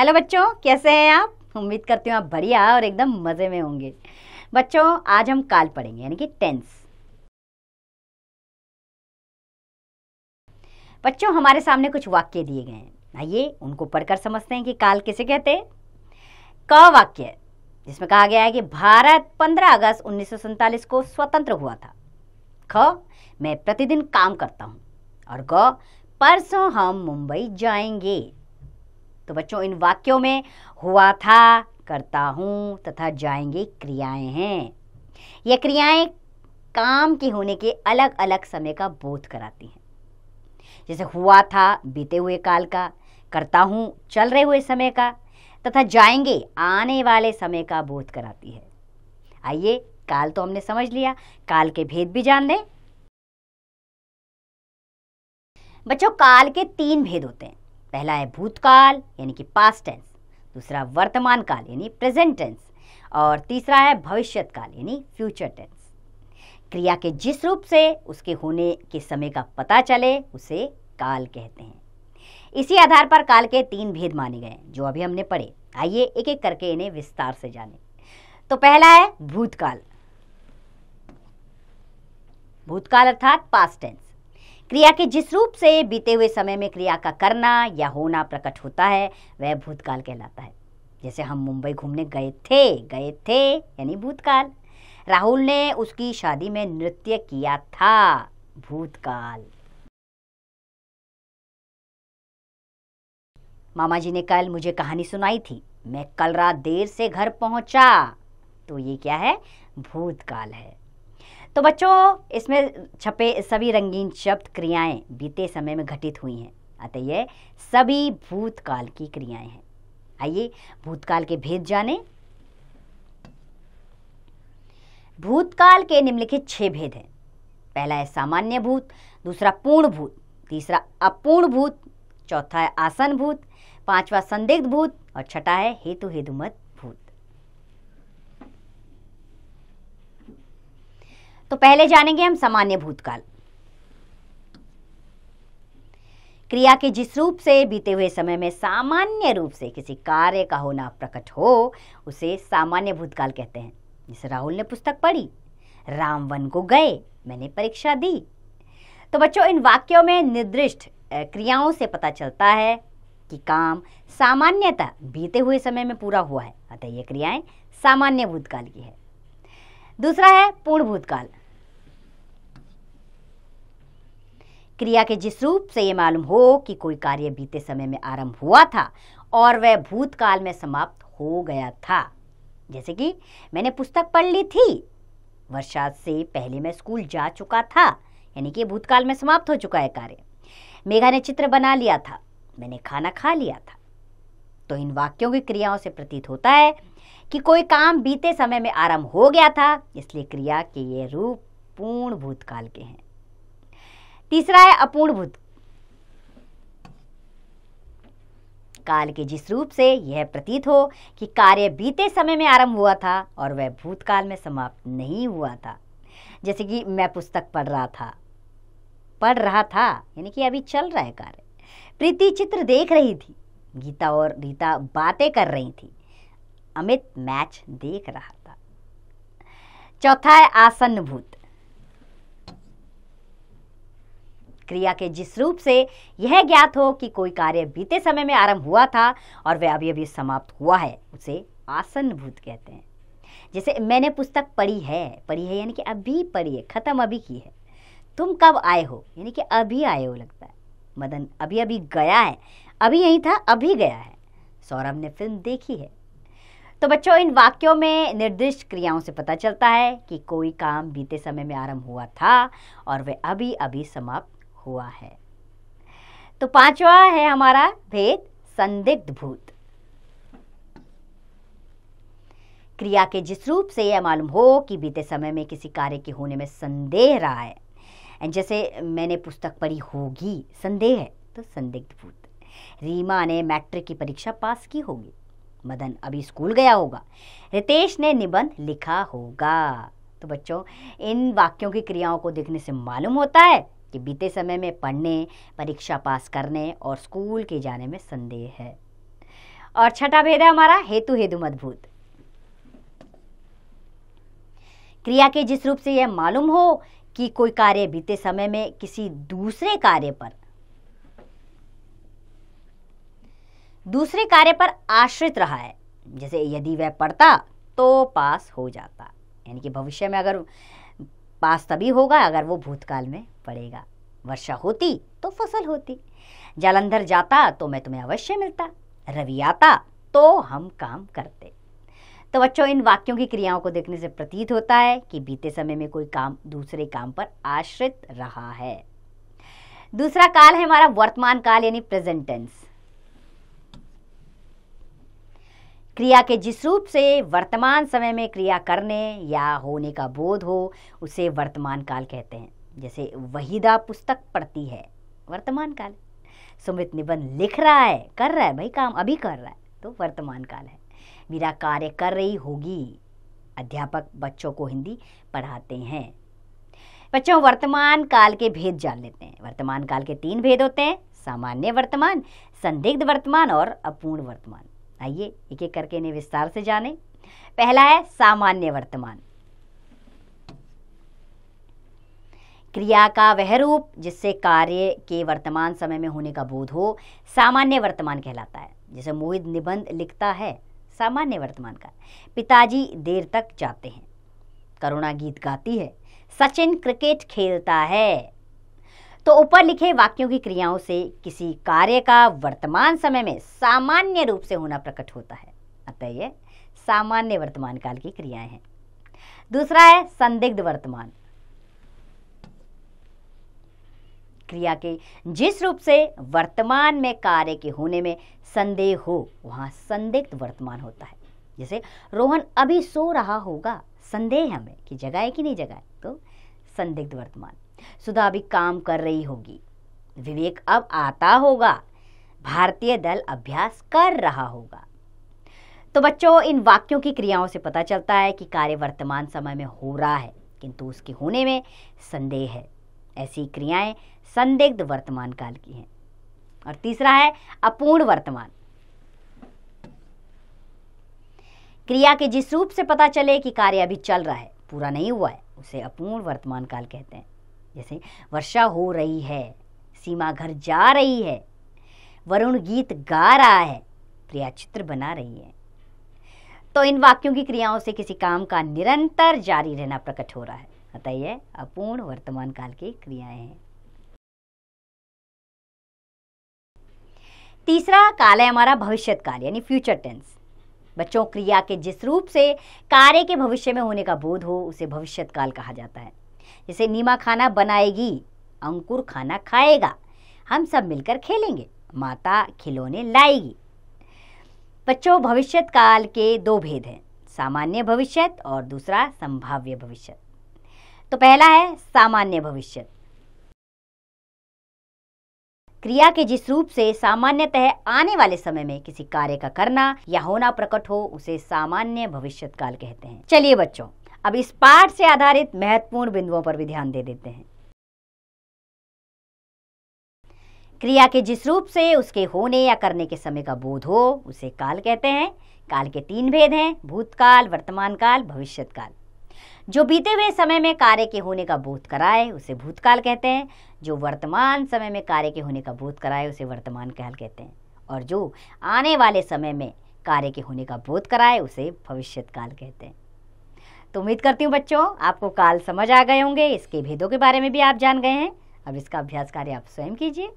hello बच्चों कैसे हैं आप उम्मीद करती हूँ आप बढ़िया और एकदम मज़े में होंगे बच्चों आज हम काल पढ़ेंगे यानी कि टेंस बच्चों हमारे सामने कुछ वाक्य दिए गए हैं आइए उनको पढ़कर समझते हैं कि काल किसे कहते हैं क वाक्य जिसमें कहा गया है कि भारत 15 अगस्त उन्नीस को स्वतंत्र हुआ था ख मैं प्रतिदिन काम करता हूँ और ग परसों हम मुंबई जाएंगे तो बच्चों इन वाक्यों में हुआ था करता हूँ तथा जाएंगे क्रियाएं हैं ये क्रियाएं काम के होने के अलग अलग समय का बोध कराती हैं जैसे हुआ था बीते हुए काल का करता हूँ चल रहे हुए समय का तथा जाएंगे आने वाले समय का बोध कराती है आइए काल तो हमने समझ लिया काल के भेद भी जान लें बच्चों काल के तीन भेद होते हैं पहला है भूतकाल यानी कि पास्ट टेंस दूसरा वर्तमान काल यानी प्रेजेंट टेंस और तीसरा है भविष्यकाल काल यानी फ्यूचर टेंस क्रिया के जिस रूप से उसके होने के समय का पता चले उसे काल कहते हैं इसी आधार पर काल के तीन भेद माने गए जो अभी हमने पढ़े आइए एक एक करके इन्हें विस्तार से जाने तो पहला है भूतकाल भूतकाल अर्थात पास्ट टेंस क्रिया के जिस रूप से बीते हुए समय में क्रिया का करना या होना प्रकट होता है वह भूतकाल कहलाता है जैसे हम मुंबई घूमने गए थे गए थे यानी भूतकाल राहुल ने उसकी शादी में नृत्य किया था भूतकाल मामा जी ने कल मुझे कहानी सुनाई थी मैं कल रात देर से घर पहुंचा तो ये क्या है भूतकाल है तो बच्चों इसमें छपे सभी रंगीन शब्द क्रियाएं बीते समय में घटित हुई हैं अतः यह सभी भूतकाल की क्रियाएं हैं आइए भूतकाल के भेद जाने भूतकाल के निम्नलिखित छह भेद हैं पहला है सामान्य भूत दूसरा पूर्ण भूत तीसरा अपूर्ण भूत चौथा है आसन भूत पांचवा संदिग्ध भूत और छठा है हेतु हेतुमत तो पहले जानेंगे हम सामान्य भूतकाल क्रिया के जिस रूप से बीते हुए समय में सामान्य रूप से किसी कार्य का होना प्रकट हो उसे सामान्य भूतकाल कहते हैं जैसे राहुल ने पुस्तक पढ़ी राम वन को गए मैंने परीक्षा दी तो बच्चों इन वाक्यों में निर्दिष्ट क्रियाओं से पता चलता है कि काम सामान्यतः बीते हुए समय में पूरा हुआ है अतः ये क्रियाएं सामान्य भूतकाल की है दूसरा है पूर्ण भूतकाल क्रिया के जिस रूप से ये मालूम हो कि कोई कार्य बीते समय में आरंभ हुआ था और वह भूतकाल में समाप्त हो गया था जैसे कि मैंने पुस्तक पढ़ ली थी वर्षा से पहले मैं स्कूल जा चुका था यानी कि भूतकाल में समाप्त हो चुका है कार्य मेघा ने चित्र बना लिया था मैंने खाना खा लिया था तो इन वाक्यों की क्रियाओं से प्रतीत होता है कि कोई काम बीते समय में आरंभ हो गया था इसलिए क्रिया के ये रूप पूर्ण भूतकाल के हैं तीसरा है अपूर्ण बुद्ध काल के जिस रूप से यह प्रतीत हो कि कार्य बीते समय में आरंभ हुआ था और वह भूतकाल में समाप्त नहीं हुआ था जैसे कि मैं पुस्तक पढ़ रहा था पढ़ रहा था यानी कि अभी चल रहा है कार्य प्रीति चित्र देख रही थी गीता और रीता बातें कर रही थी अमित मैच देख रहा था चौथा है आसन्न भूत क्रिया के जिस रूप से यह ज्ञात हो कि कोई कार्य बीते समय में आरंभ हुआ था और वह अभी अभी समाप्त हुआ है उसे आसन भूत कहते हैं जैसे मैंने पुस्तक पढ़ी है पढ़ी है यानी कि अभी पढ़ी है ख़त्म अभी की है तुम कब आए हो यानी कि अभी आए हो लगता है मदन अभी अभी गया है अभी यहीं था अभी गया है सौरभ ने फिल्म देखी है तो बच्चों इन वाक्यों में निर्दिष्ट क्रियाओं से पता चलता है कि कोई काम बीते समय में आरंभ हुआ था और वह अभी अभी समाप्त हुआ है तो पांचवा है हमारा भेद संदिग्ध भूत क्रिया के जिस रूप से यह मालूम हो कि बीते समय में किसी कार्य के होने में संदेह रहा है एंड जैसे मैंने पुस्तक पढ़ी होगी संदेह है तो संदिग्ध भूत रीमा ने मैट्रिक की परीक्षा पास की होगी मदन अभी स्कूल गया होगा रितेश ने निबंध लिखा होगा तो बच्चों इन वाक्यों की क्रियाओं को देखने से मालूम होता है कि बीते समय में पढ़ने परीक्षा पास करने और स्कूल के जाने में संदेह है और छठा भेद है हमारा हेतु हेतु मदभूत क्रिया के जिस रूप से यह मालूम हो कि कोई कार्य बीते समय में किसी दूसरे कार्य पर दूसरे कार्य पर आश्रित रहा है जैसे यदि वह पढ़ता तो पास हो जाता यानी कि भविष्य में अगर पास तभी होगा अगर वो भूतकाल में पड़ेगा वर्षा होती तो फसल होती जालंधर जाता तो मैं तुम्हें अवश्य मिलता रवि आता तो हम काम करते तो बच्चों इन वाक्यों की क्रियाओं को देखने से प्रतीत होता है कि बीते समय में कोई काम दूसरे काम पर आश्रित रहा है दूसरा काल है हमारा वर्तमान काल यानी प्रेजेंट टेंस क्रिया के जिस रूप से वर्तमान समय में क्रिया करने या होने का बोध हो उसे वर्तमान काल कहते हैं जैसे वहीदा पुस्तक पढ़ती है वर्तमान काल सुमित निबंध लिख रहा है कर रहा है भाई काम अभी कर रहा है तो वर्तमान काल है मीरा कार्य कर रही होगी अध्यापक बच्चों को हिंदी पढ़ाते हैं बच्चों वर्तमान काल के भेद जान लेते हैं वर्तमान काल के तीन भेद होते हैं सामान्य वर्तमान संदिग्ध वर्तमान और अपूर्ण वर्तमान आइए एक एक करके इन्हें विस्तार से जानें पहला है सामान्य वर्तमान क्रिया का वह रूप जिससे कार्य के वर्तमान समय में होने का बोध हो सामान्य वर्तमान कहलाता है जैसे मोहित निबंध लिखता है सामान्य वर्तमान का पिताजी देर तक जाते हैं करुणा गीत गाती है सचिन क्रिकेट खेलता है तो ऊपर लिखे वाक्यों की क्रियाओं से किसी कार्य का वर्तमान समय में सामान्य रूप से होना प्रकट होता है अतः ये सामान्य वर्तमान काल की क्रियाएं हैं दूसरा है संदिग्ध वर्तमान क्रिया के जिस रूप से वर्तमान में कार्य के होने में संदेह हो वहाँ संदिग्ध वर्तमान होता है जैसे रोहन अभी सो रहा होगा संदेह हमें कि जगाए कि नहीं जगाए तो संदिग्ध वर्तमान सुधा अभी काम कर रही होगी विवेक अब आता होगा भारतीय दल अभ्यास कर रहा होगा तो बच्चों इन वाक्यों की क्रियाओं से पता चलता है कि कार्य वर्तमान समय में हो रहा है किंतु उसके होने में संदेह है ऐसी क्रियाएं संदिग्ध वर्तमान काल की हैं और तीसरा है अपूर्ण वर्तमान क्रिया के जिस रूप से पता चले कि कार्य अभी चल रहा है पूरा नहीं हुआ है उसे अपूर्ण वर्तमान काल कहते हैं जैसे वर्षा हो रही है सीमा घर जा रही है वरुण गीत गा रहा है प्रिया चित्र बना रही है तो इन वाक्यों की क्रियाओं से किसी काम का निरंतर जारी रहना प्रकट हो रहा है अतः यह अपूर्ण वर्तमान काल की क्रियाएं हैं तीसरा काल है हमारा भविष्यत काल यानी फ्यूचर टेंस बच्चों क्रिया के जिस रूप से कार्य के भविष्य में होने का बोध हो उसे भविष्यत काल कहा जाता है जैसे नीमा खाना बनाएगी अंकुर खाना खाएगा हम सब मिलकर खेलेंगे माता खिलौने लाएगी बच्चों भविष्यत काल के दो भेद हैं सामान्य भविष्यत और दूसरा संभाव्य भविष्यत तो पहला है सामान्य भविष्य क्रिया के जिस रूप से सामान्यतः आने वाले समय में किसी कार्य का करना या होना प्रकट हो उसे सामान्य भविष्य काल कहते हैं चलिए बच्चों अब इस पाठ से आधारित महत्वपूर्ण बिंदुओं पर भी ध्यान दे देते हैं क्रिया के जिस रूप से उसके होने या करने के समय का बोध हो उसे काल कहते हैं काल के तीन भेद हैं भूतकाल वर्तमान काल भविष्य काल जो बीते हुए समय में कार्य के होने का बोध कराए उसे भूतकाल कहते हैं जो वर्तमान समय में कार्य के होने का बोध कराए उसे वर्तमान काल कहते हैं और जो आने वाले समय में कार्य के होने का बोध कराए उसे भविष्य काल कहते हैं तो उम्मीद करती हूँ बच्चों आपको काल समझ आ गए होंगे इसके भेदों के बारे में भी आप जान गए हैं अब इसका अभ्यास कार्य आप स्वयं कीजिए